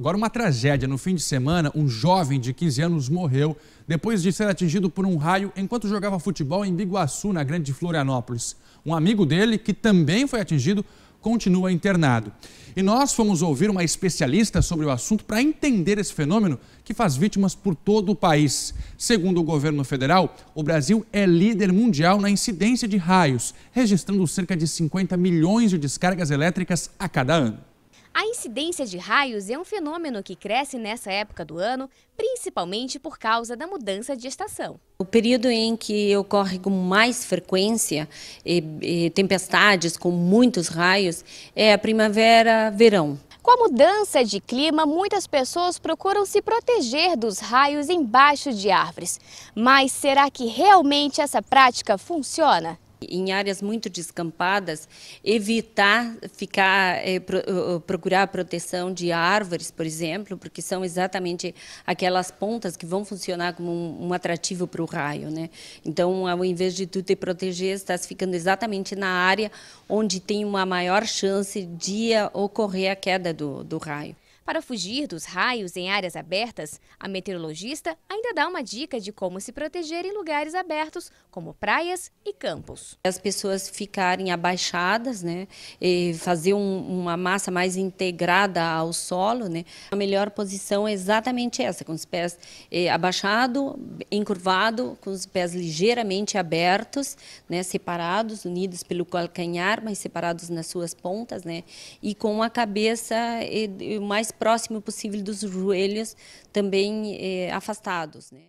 Agora, uma tragédia. No fim de semana, um jovem de 15 anos morreu depois de ser atingido por um raio enquanto jogava futebol em Biguaçu, na Grande Florianópolis. Um amigo dele, que também foi atingido, continua internado. E nós fomos ouvir uma especialista sobre o assunto para entender esse fenômeno que faz vítimas por todo o país. Segundo o governo federal, o Brasil é líder mundial na incidência de raios, registrando cerca de 50 milhões de descargas elétricas a cada ano. A incidência de raios é um fenômeno que cresce nessa época do ano, principalmente por causa da mudança de estação. O período em que ocorre com mais frequência e, e, tempestades com muitos raios é a primavera-verão. Com a mudança de clima, muitas pessoas procuram se proteger dos raios embaixo de árvores. Mas será que realmente essa prática funciona? em áreas muito descampadas, evitar ficar eh, pro, eh, eh, procurar proteção de árvores, por exemplo, porque são exatamente aquelas pontas que vão funcionar como um, um atrativo para o raio, né? Então, ao invés de tu te proteger, estás ficando exatamente na área onde tem uma maior chance de ocorrer a queda do, do raio. Para fugir dos raios em áreas abertas, a meteorologista ainda dá uma dica de como se proteger em lugares abertos, como praias e campos. As pessoas ficarem abaixadas, né, fazer um, uma massa mais integrada ao solo, né. A melhor posição é exatamente essa, com os pés eh, abaixado, encurvado, com os pés ligeiramente abertos, né, separados, unidos pelo calcanhar, mas separados nas suas pontas, né, e com a cabeça eh, mais próximo possível dos joelhos, também eh, afastados. Né?